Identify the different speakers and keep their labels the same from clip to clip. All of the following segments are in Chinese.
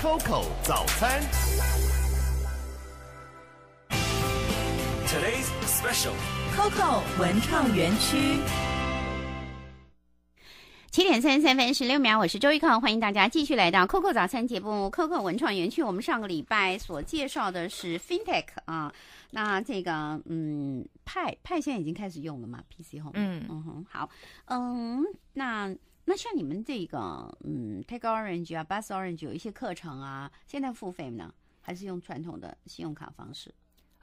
Speaker 1: Coco 早餐，Today's
Speaker 2: special，Coco 文创园区，
Speaker 1: 七点三十三分十六秒，我是周一康，欢迎大家继续来到 Coco 早餐节目，Coco 文创园区。我们上个礼拜所介绍的是 FinTech 啊，那这个嗯，派派现在已经开始用了嘛？PC 后，嗯嗯，好，嗯那。那像你们这个，嗯，Take Orange 啊，Bus Orange 有一些课程啊，现在付费呢，还是用传统的信用卡方式？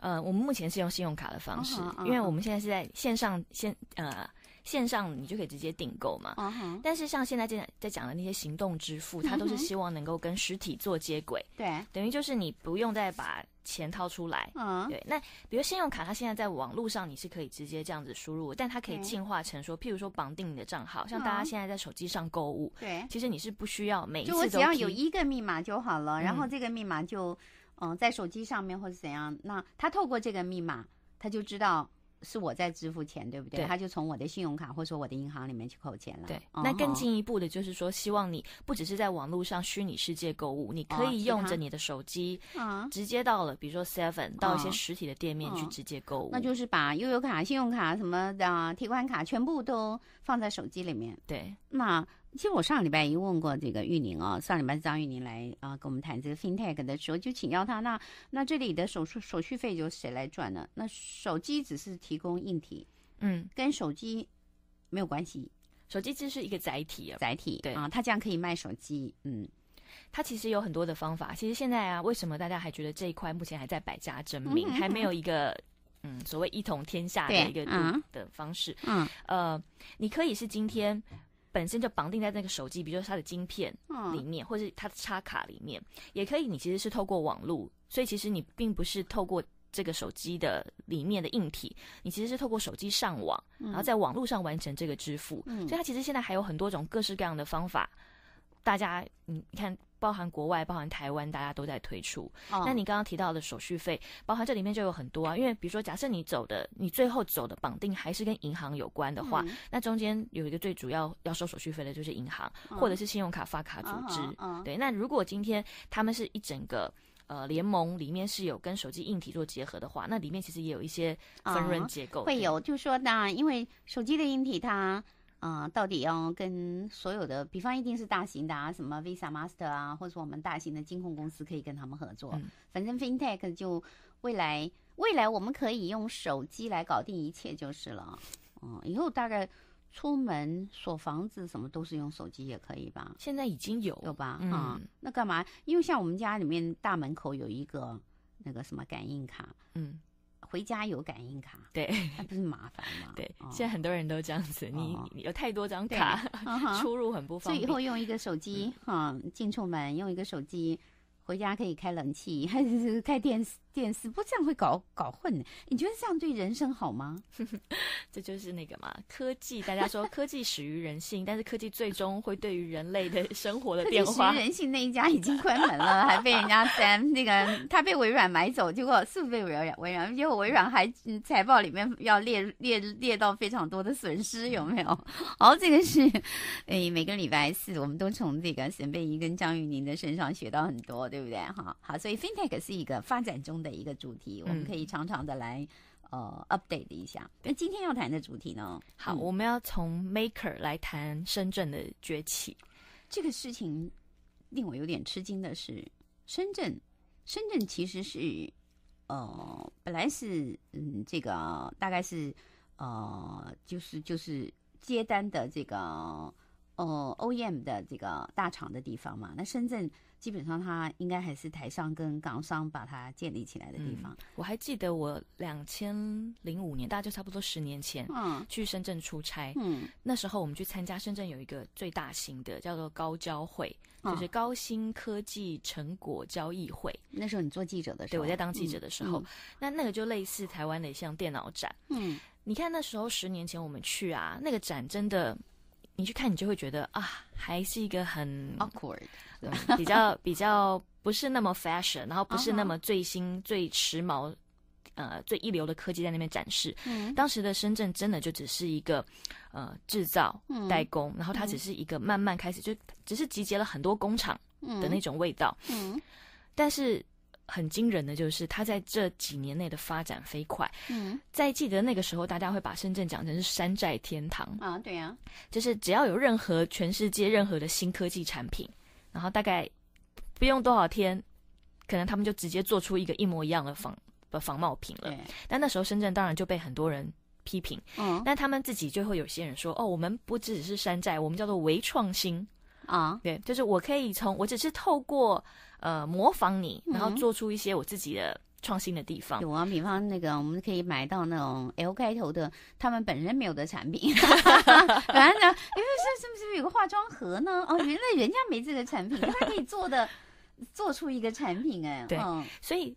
Speaker 1: 呃，我们目前是用信用卡的方式，因为我们现在是在线上，线呃
Speaker 2: 线上你就可以直接订购嘛。但是像现在在在讲的那些行动支付，它都是希望能够跟实体做接轨，对，等于就是你不用再把。钱掏出来，嗯，对。那比如信用卡，它现在在网络上你是可以直接这样子输入，但它可以进化成说，譬如说绑定你的账号，像大家现在在手机上购物，对，其实你是不需要每一次都。就我只要有一
Speaker 1: 个密码就好了，然后这个密码就，嗯，在手机上面或者怎样，那他透过这个密码，他就知道。是我在支付钱，对不对？对，他就从我的信用卡或者说我的银行里面去扣钱了。对，那更进
Speaker 2: 一步的就是说，希望你不只是在网络上虚拟世界购物，你可以用着你的手机，直接到了比如说 Seven 到一些实体的店面去直接购物。那就是
Speaker 1: 把悠游卡、信用卡什么的提款卡全部都放在手机里面。对，那。其实我上礼拜已经问过这个玉宁啊，上礼拜张玉宁来啊跟我们谈这个 fintech 的时候，就请教他，那那这里的手手手续费由谁来赚呢？那手机只是提供硬体，嗯，跟手机没有关系，手机只是一个载体，载体对啊，他这样可以卖手机，嗯，
Speaker 2: 他其实有很多的方法。其实现在啊，为什么大家还觉得这一块目前还在百家争鸣，还没有一个嗯所谓一统天下的一个的方式？嗯，呃，你可以是今天。本身就绑定在那个手机，比如说它的晶片里面，或者它的插卡里面，也可以。你其实是透过网络，所以其实你并不是透过这个手机的里面的硬体，你其实是透过手机上网，然后在网络上完成这个支付。所以它其实现在还有很多种各式各样的方法，大家，你你看。包含国外，包含台湾，大家都在推出。那你刚刚提到的手续费，包含这里面就有很多啊。因为比如说，假设你走的，你最后走的绑定还是跟银行有关的话，那中间有一个最主要要收手续费的就是银行，或者是信用卡发卡组织。对，那如果今天他们是一整个呃联盟里面是有跟手机硬体做结合的话，那里面其实也有一些分润结构。会有，
Speaker 1: 就是说那因为手机的硬体它。啊，到底要跟所有的，比方一定是大型的啊，什么 Visa Master 啊，或者我们大型的金控公司可以跟他们合作。反正 FinTech 就未来未来我们可以用手机来搞定一切就是了。嗯，以后大概出门锁房子什么都是用手机也可以吧？现在已经有吧？嗯，那干嘛？因为像我们家里面大门口有一个那个什么感应卡，嗯。回家有感应卡，对，那不是麻烦吗？对，现在很多人都这样子，
Speaker 2: 你有太多张卡，出入很不方便。所以以后用
Speaker 1: 一个手机，哈，进出门用一个手机，回家可以开冷气，还是开电视。电视，不过这样会搞搞混。你觉得这样对人生好吗？这就是那个嘛，科技
Speaker 2: 大家说科技始于人性，但是科技最终会对于人类的生活的。始于人性
Speaker 1: 那一家已经关门了，还被人家 三那个，他被微软买走，结果是被微软，微软，结果微软还财报里面要列列列到非常多的损失，有没有？哦，这个是诶，每个礼拜四我们都从这个沈贝怡跟张玉宁的身上学到很多，对不对？哈，好，所以 FinTech 是一个发展中。的一个主题，我们可以常常的来呃 update 一下。那今天要谈的主题呢？好，我们要从 maker 来谈深圳的崛起。这个事情令我有点吃惊的是，深圳，深圳其实是呃本来是嗯这个大概是呃就是就是接单的这个呃 OEM 的这个大厂的地方嘛。那深圳。基本上，它应该还是台商跟港商把它建立起来的地方。我还
Speaker 2: 记得我两千零五年，大概就差不多十年前，嗯，去深圳出差。嗯，那时候我们去参加深圳有一个最大型的叫做高交会，就是高新科技成果交易会。那时候你做记者的时候，对我在当记者的时候，那那个就类似台湾的一项电脑展。嗯，你看那时候十年前我们去啊，那个展真的。你去看，你就会觉得啊，还是一个很 awkward，比较 比较不是那么 fashion，然后不是那么最新最时髦，呃，最一流的科技在那边展示。当时的深圳真的就只是一个呃制造代工，然后它只是一个慢慢开始，就只是集结了很多工厂的那种味道。但是。很惊人的就是它在这几年内的发展飞快。嗯，在记得那个时候，大家会把深圳讲成是山寨天堂啊，对呀，就是只要有任何全世界任何的新科技产品，然后大概不用多少天，可能他们就直接做出一个一模一样的仿仿冒品了。对，但那时候深圳当然就被很多人批评。嗯，但他们自己就会有些人说，哦，我们不只是山寨，我们叫做微创新。啊，对，就是我可以从，我只是
Speaker 1: 透过呃模仿你，然后做出一些我自己的创新的地方。有啊，比方那个我们可以买到那种 L 开头的，他们本身没有的产品。反 正呢，因为是是不是有个化妆盒呢？哦，原来人家没这个产品，他可以做的 做出一个产品哎。对，所以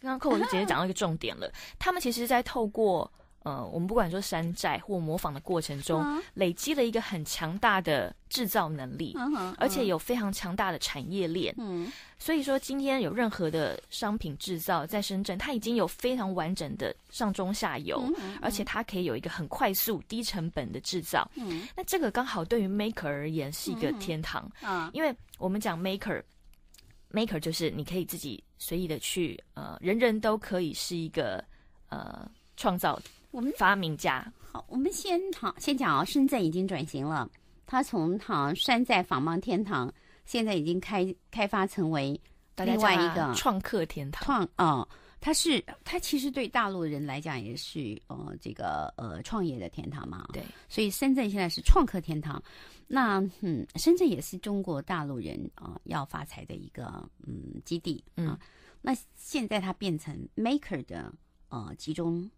Speaker 1: 刚刚寇文姐直接
Speaker 2: 讲到一个重点了，他们其实在透过。呃，我们不管说山寨或模仿的过程中，累积了一个很强大的制造能力，而且有非常强大的产业链。嗯，所以说今天有任何的商品制造在深圳，它已经有非常完整的上中下游，而且它可以有一个很快速、低成本的制造。嗯，那这个刚好对于 maker 而言是一个天堂。嗯，因为我们讲 maker，maker 就是你可以自己随意的去呃，人人都可以是一
Speaker 1: 个呃创造。我们发明家好，我们先好先讲哦。深圳已经转型了，它从好山寨仿冒天堂，现在已经开开发成为另外一个创客天堂。创啊，它是它其实对大陆人来讲也是呃这个呃创业的天堂嘛。对，所以深圳现在是创客天堂。那嗯，深圳也是中国大陆人啊要发财的一个嗯基地啊。那现在它变成 maker 的呃集中。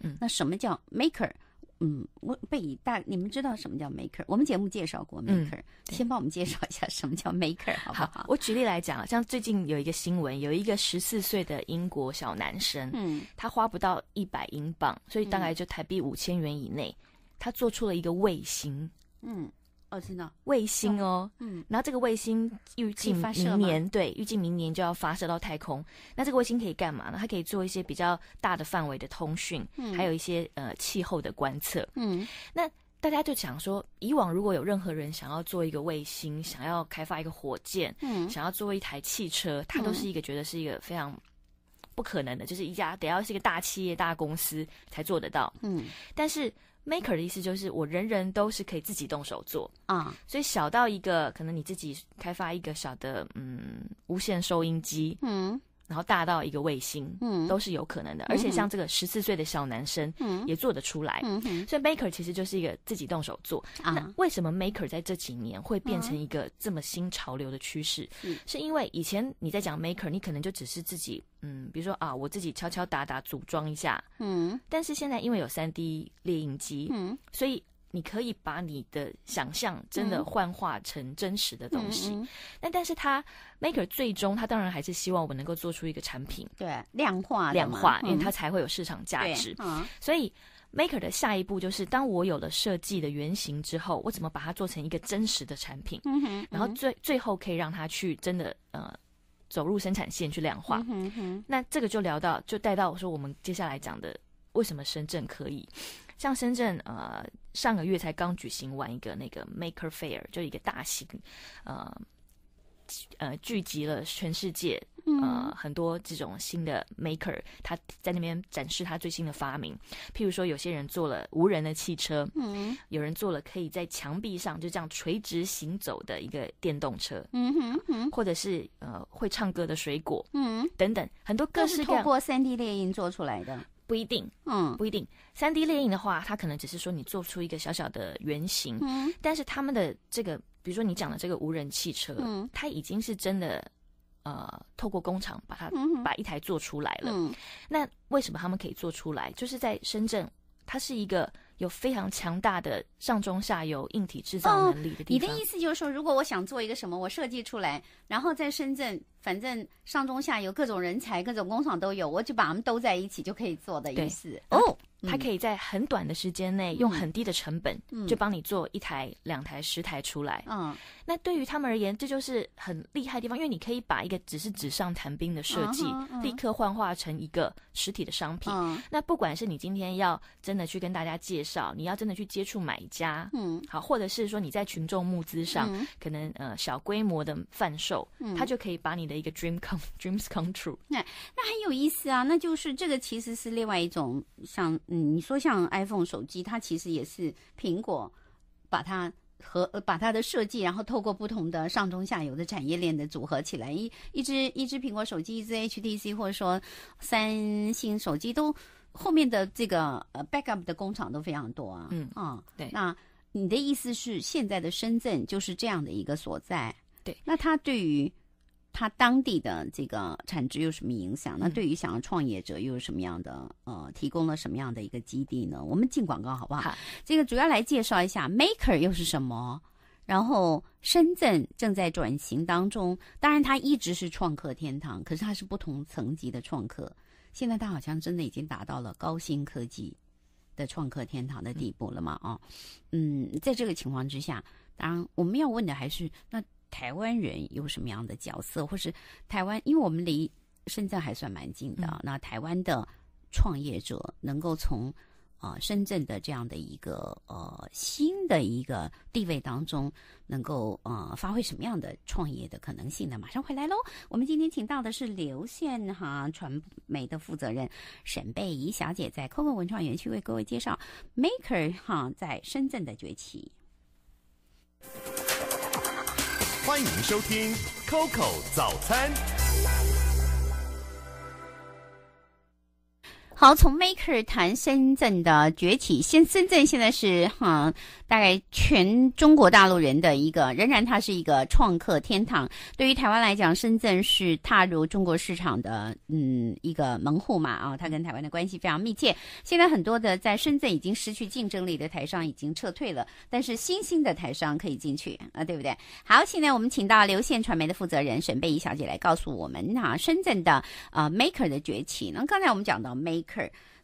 Speaker 1: 嗯，那什么叫 maker？嗯，我被大你们知道什么叫 maker？我们节目介绍过 maker，先帮我们介绍一下什么叫 maker，好不好？我
Speaker 2: 举例来讲，像最近有一个新闻，有一个十四岁的英国小男生，嗯，他花不到一百英镑，所以大概就台币五千元以内，他做出了一个卫星，
Speaker 1: 嗯。哦，真的，
Speaker 2: 卫星哦，嗯，然后这个卫星预计发射明年，对，预计明年就要发射到太空。那这个卫星可以干嘛呢？它可以做一些比较大的范围的通讯，还有一些呃气候的观测。嗯，那大家就想说，以往如果有任何人想要做一个卫星，想要开发一个火箭，嗯，想要做一台汽车，它都是一个觉得是一个非常不可能的，就是一家得要是一个大企业、大公司才做得到。嗯，但是。Maker 的意思就是我人人都是可以自己动手做啊，所以小到一个可能你自己开发一个小的嗯无线收音机嗯。然后大到一个卫星，嗯，都是有可能的。而且像这个十四岁的小男生，嗯，也做得出来。所以 maker 其实就是一个自己动手做啊。那为什么 maker 在这几年会变成一个这么新潮流的趋势？是因为以前你在讲 maker，你可能就只是自己，嗯，比如说啊，我自己敲敲打打组装一下，嗯，但是现在因为有三 D 列印机，嗯，所以。你可以把你的想象真的幻化成真实的东西，那但是他 maker 最终他当然还是希望我们能够做出一个产品，对，
Speaker 1: 量化量化，因为它才
Speaker 2: 会有市场价值。所以 maker 的下一步就是，当我有了设计的原型之后，我怎么把它做成一个真实的产品，然后最最后可以让它去真的呃走入生产线去量化。那这个就聊到就带到我说我们接下来讲的为什么深圳可以。像深圳，呃，上个月才刚举行完一个那个 Maker Fair，就一个大型，呃，呃，聚集了全世界呃很多这种新的 Maker，他在那边展示他最新的发明。譬如说，有些人做了无人的汽车，嗯，有人做了可以在墙壁上就这样垂直行走的一个电动车，嗯哼哼，或者是呃会唱歌的水果，嗯等等，很多各式。是透过
Speaker 1: 三 D 刻印做出来的。不一定，
Speaker 2: 嗯，不一定。三 D 猎印的话，它可能只是说你做出一个小小的原型，嗯，但是他们的这个，比如说你讲的这个无人汽车，嗯，它已经是真的，呃，透过工厂把它把一台做出来了。那为什么他们可以做出来？就是在深圳，它是一个有非常强大的上中下游硬体制造能力的地方。你的意
Speaker 1: 思就是说，如果我想做一个什么，我设计出来，然后在深圳。反正上中下游各种人才、各种工厂都有，我就把他们兜在一起，就可以做的意思。哦，
Speaker 2: 他可以在很短的时间内用很低的成本，就帮你做一台、两台、十台出来。嗯，那对于他们而言，这就是很厉害的地方，因为你可以把一个只是纸上谈兵的设计，立刻幻化成一个实体的商品。那不管是你今天要真的去跟大家介绍，你要真的去接触买家，嗯，好，或者是说你在群众募资上，可能呃小规模的贩售，他就
Speaker 1: 可以把你的。一个 dream come dreams come true，那那很有意思啊。那就是这个其实是另外一种，像嗯，你说像 iPhone 手机，它其实也是苹果把它和把它的设计，然后透过不同的上中下游的产业链的组合起来。一一只一只苹果手机，一只 HTC 或者说三星手机，都后面的这个呃 backup 的工厂都非常多啊。嗯啊，对。那你的意思是，现在的深圳就是这样的一个所在？对。那它对于它当地的这个产值有什么影响？那对于想要创业者又有什么样的呃提供了什么样的一个基地呢？我们进广告好不好？这个主要来介绍一下 Maker 又是什么？然后深圳正在转型当中，当然它一直是创客天堂，可是它是不同层级的创客。现在它好像真的已经达到了高新科技的创客天堂的地步了嘛？啊，嗯，在这个情况之下，当然我们要问的还是那。台湾人有什么样的角色，或是台湾？因为我们离深圳还算蛮近的，那台湾的创业者能够从呃深圳的这样的一个呃新的一个地位当中，能够呃发挥什么样的创业的可能性呢？马上回来喽！我们今天请到的是刘宪哈传媒的负责人沈贝怡小姐，在 COCO 文创园区为各位介绍 Maker 哈在深圳的崛起。欢迎收听 COCO 早餐。好，从 maker 谈深圳的崛起。现深圳现在是哈，大概全中国大陆人的一个，仍然它是一个创客天堂。对于台湾来讲，深圳是踏入中国市场的嗯一个门户嘛，啊，它跟台湾的关系非常密切。现在很多的在深圳已经失去竞争力的台商已经撤退了，但是新兴的台商可以进去啊，对不对？好，现在我们请到流线传媒的负责人沈贝怡小姐来告诉我们哈，深圳的啊 maker 的崛起。那刚才我们讲到 make。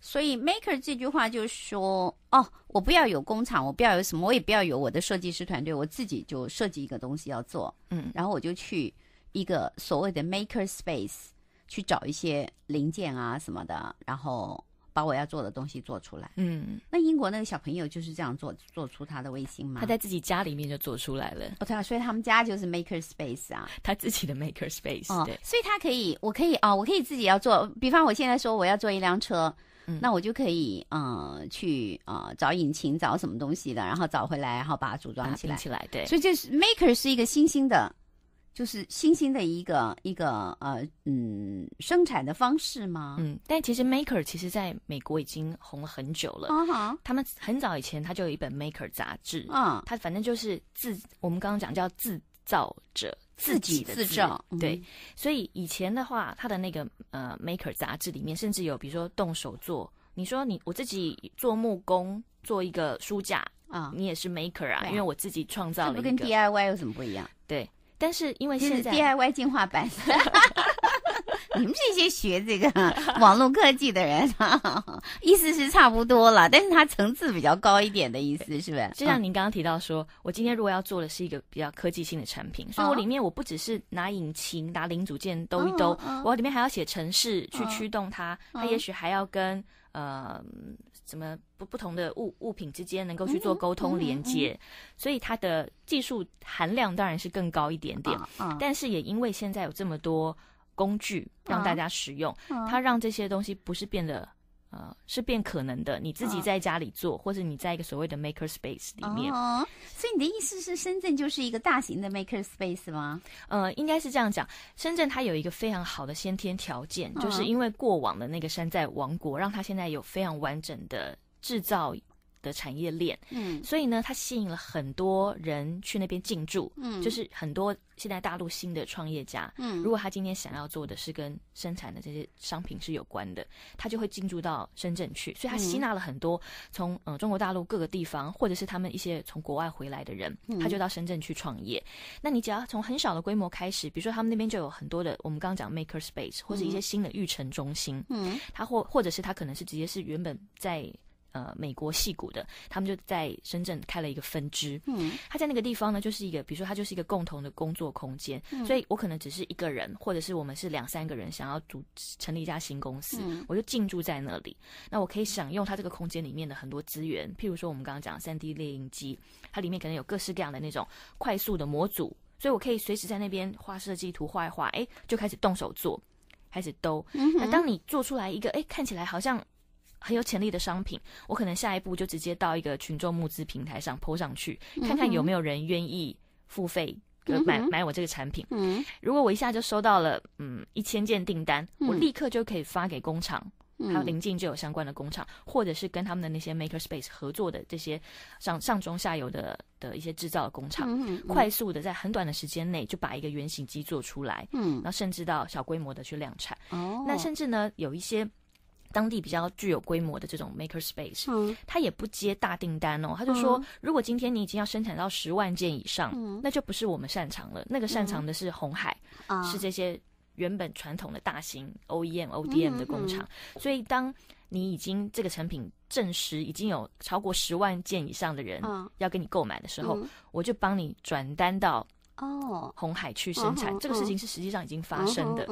Speaker 1: 所以，maker 这句话就说哦，我不要有工厂，我不要有什么，我也不要有我的设计师团队，我自己就设计一个东西要做，嗯，然后我就去一个所谓的 maker space 去找一些零件啊什么的，然后。把我要做的东西做出来，嗯，那英国那个小朋友就是这样做做出他的卫星吗？他在自己家里面就做出来了，对啊，所以他们家就是 maker space 啊，他自己的 maker space，哦，所以他可以，我可以啊，我可以自己要做，比方我现在说我要做一辆车，那我就可以呃去啊找引擎，找什么东西的，然后找回来，然后把它组装起来，对，所以就是 maker 是一个新兴的。就是新兴的一个一个呃嗯生产的方式吗？嗯，但其实 maker 其实
Speaker 2: 在美国已经红了很久了。啊哈，他们很早以前他就有一本 maker 杂志。啊，他反正就是自我们刚刚讲叫制造者，自己制造。对，所以以前的话，他的那个呃 maker 杂志里面，甚至有比如说动手做。你说你我自己做木工做一个书架啊，你也是 maker
Speaker 1: 啊，因为我自己创造了。一个。跟 DIY 有什么不一样？对。但是因为现在 DIY 进化版，你们这些学这个 网络科技的人，意思是差不多了，但是它层次比较高一点的意思，是不是？就像您刚刚
Speaker 2: 提到，说我今天如果要做的是一个比较科技性的产品，所以我里面我不只是拿引擎、拿零组件兜一兜，我里面还要写程式去驱动它，它也许还要跟。呃，什么不不同的物物品之间能够去做沟通连接，所以它的技术含量当然是更高一点点。但是也因为现在有这么多工具让大家使用，它让这些东西不是变得。呃，是变可能的。你自己在家里做，或者你在一个所谓的 makerspace 里面。哦，
Speaker 1: 所以你的意思是深圳就是一个大型的 makerspace 吗？呃，应该是这样讲。
Speaker 2: 深圳它有一个非常好的先天条件，就是因为过往的那个山寨王国，让它现在有非常完整的制造。的产业链，嗯，所以呢，它吸引了很多人去那边进驻，嗯，就是很多现在大陆新的创业家，嗯，如果他今天想要做的是跟生产的这些商品是有关的，他就会进驻到深圳去，所以他吸纳了很多从呃中国大陆各个地方，或者是他们一些从国外回来的人，他就到深圳去创业。那你只要从很小的规模开始，比如说他们那边就有很多的，我们刚刚讲 maker space，或者一些新的育成中心，嗯，他或或者是他可能是直接是原本在。呃，美国戏股的，他们就在深圳开了一个分支。嗯，他在那个地方呢，就是一个，比如说，他就是一个共同的工作空间。嗯，所以我可能只是一个人，或者是我们是两三个人，想要组成立一家新公司，我就进驻在那里。那我可以享用他这个空间里面的很多资源，譬如说我们刚刚讲三 D 猎印机，它里面可能有各式各样的那种快速的模组，所以我可以随时在那边画设计图，画一画，哎，就开始动手做，开始兜。那当你做出来一个，哎，看起来好像。很有潜力的商品，我可能下一步就直接到一个群众募资平台上抛上去，看看有没有人愿意付费买买我这个产品。如果我一下就收到了嗯一千件订单，我立刻就可以发给工厂，还有临近就有相关的工厂，或者是跟他们的那些 maker space 合作的这些上上中下游的的一些制造工厂，快速的在很短的时间内就把一个原型机做出来，嗯，那甚至到小规模的去量产，哦，那甚至呢有一些。当地比较具有规模的这种 makerspace，他也不接大订单哦。他就说，如果今天你已经要生产到十万件以上，那就不是我们擅长了。那个擅长的是红海，是这些原本传统的大型 OEM、ODM 的工厂。所以，当你已经这个成品证实已经有超过十万件以上的人要跟你购买的时候，我就帮你转单到。哦，红海去生产这个事情是实际上已经发生的，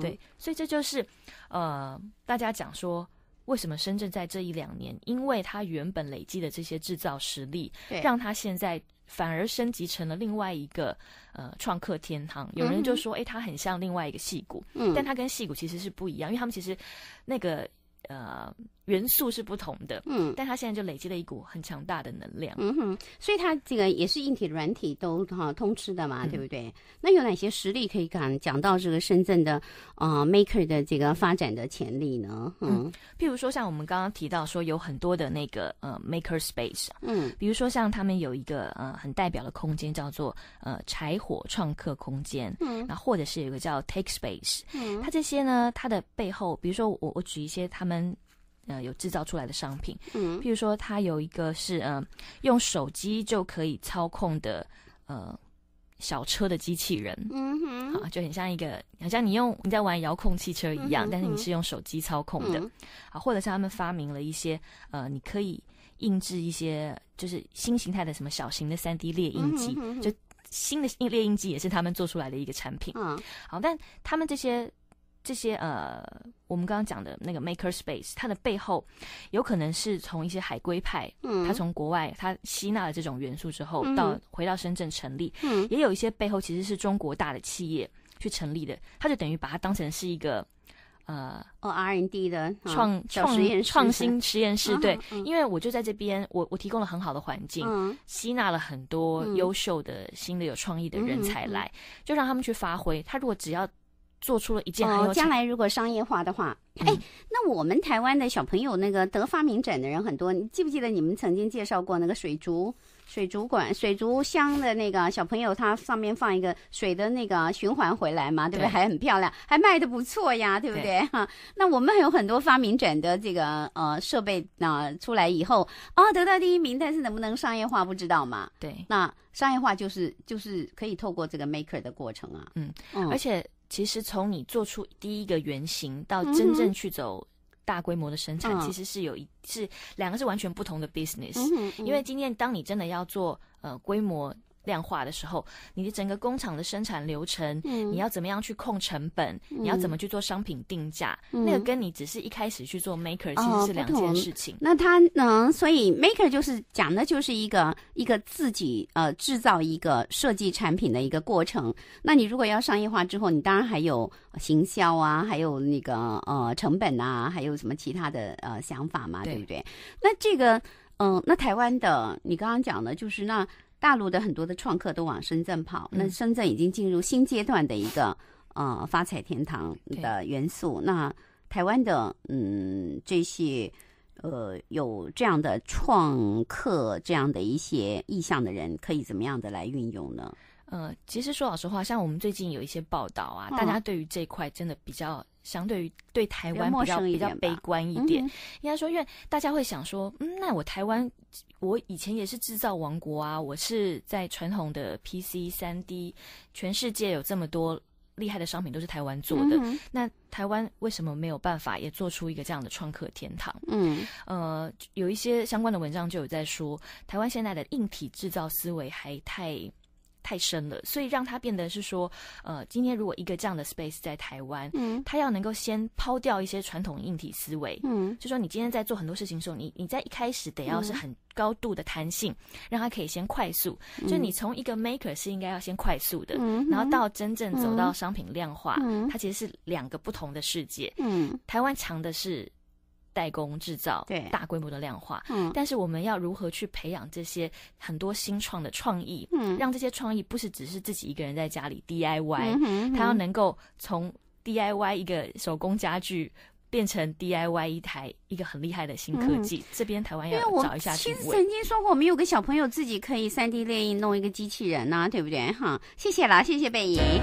Speaker 2: 对，所以这就是，呃，大家讲说为什么深圳在这一两年，因为它原本累积的这些制造实力，让它现在反而升级成了另外一个呃创客天堂。有人就说，哎，它很像另外一个骨，嗯、但它跟戏骨其实是不一样，因为他们其实那个呃。元素是不同的，嗯，但它现在就累积了一股很强大的能量，嗯
Speaker 1: 哼，所以它这个也是硬体软体都哈通吃的嘛，对不对？那有哪些实力可以讲讲到这个深圳的啊 maker 的这个发展的潜力呢？嗯，譬如说
Speaker 2: 像我们刚刚提到说有很多的那个呃 makerspace，嗯，比如说像他们有一个呃很代表的空间叫做呃柴火创客空间，嗯，那或者是有个叫 TakeSpace，嗯，它这些呢它的背后，比如说我我举一些他们。呃，有制造出来的商品，嗯，譬如说，它有一个是呃，用手机就可以操控的呃小车的机器人，
Speaker 1: 嗯哼，啊，
Speaker 2: 就很像一个，好像你用你在玩遥控汽车一样，但是你是用手机操控的，好，或者是他们发明了一些呃，你可以印制一些就是新形态的什么小型的三 D 列印机，就新的列印机也是他们做出来的一个产品，好，但他们这些。这些呃，我们刚刚讲的那个 makerspace，它的背后，有可能是从一些海归派，嗯，他从国外他吸纳了这种元素之后，到回到深圳成立，嗯，也有一些背后其实是中国大的企业去成立的，他就等于把它当成是一个呃，
Speaker 1: 哦，R&D 的
Speaker 2: 创创创创新实验室，对，因为我就在这边，我我提供了很好的环境，嗯，吸纳了很多优秀的、新的、有创意的人才来，就让他们去发挥，他如果只
Speaker 1: 要。做出了一件很有哦，将来如果商业化的话，哎，那我们台湾的小朋友那个得发明展的人很多，你记不记得你们曾经介绍过那个水族水族馆、水族箱的那个小朋友，他上面放一个水的那个循环回来嘛，对不对？还很漂亮，还卖的不错呀，对不对？哈，那我们还有很多发明展的这个呃设备那出来以后啊，得到第一名，但是能不能商业化不知道嘛？对，那商业化就是就是可以透过这个 maker 的过程啊，嗯，而且。
Speaker 2: 其实从你做出第一个原型到真正去走大规模的生产，其实是有一是两个是完全不同的 business，因为今天当你真的要做呃规模。量化的时候，你的整个工厂的生产流程，你要怎么样去控成本？你要怎么去做商品定价？那个跟你只是一开始去做 maker 其实是两件事情。那
Speaker 1: 它呢？所以 maker 就是讲的就是一个一个自己呃制造一个设计产品的一个过程。那你如果要商业化之后，你当然还有行销啊，还有那个呃成本啊，还有什么其他的呃想法嘛？对不对？那这个嗯，那台湾的你刚刚讲的就是那。大陆的很多的创客都往深圳跑，那深圳已经进入新阶段的一个呃发财天堂的元素。那台湾的嗯这些呃有这样的创客这样的一些意向的人，可以怎么样的来运用呢？嗯，其实说老实话，像我们最近有一些报道啊，大家对
Speaker 2: 于这块真的比较，相对于对台湾比较比较悲
Speaker 1: 观一点。
Speaker 2: 应该说，因为大家会想说，嗯，那我台湾，我以前也是制造王国啊，我是在传统的 PC、三 D，全世界有这么多厉害的商品都是台湾做的，那台湾为什么没有办法也做出一个这样的创客天堂？嗯，呃，有一些相关的文章就有在说，台湾现在的硬体制造思维还太。太深了，所以让它变得是说，呃，今天如果一个这样的 space 在台湾，嗯，它要能够先抛掉一些传统硬体思维，嗯，就说你今天在做很多事情的时候，你你在一开始得要是很高度的弹性，让它可以先快速，就你从一个 maker 是应该要先快速的，嗯，然后到真正走到商品量化，嗯、它其实是两个不同的世界，嗯，台湾强的是。代工制造，对，大规模的量化。嗯，但是我们要如何去培养这些很多新创的创意？嗯，让这些创意不是只是自己一个人在家里 DIY，他要能够从 DIY 一个手工家具变成 DIY 一台一个很厉害的新科技。这边台湾要找一下其实曾
Speaker 1: 经说过，我们有个小朋友自己可以三 D 列印弄一个机器人呢，对不对？哈，谢谢啦，谢谢贝怡。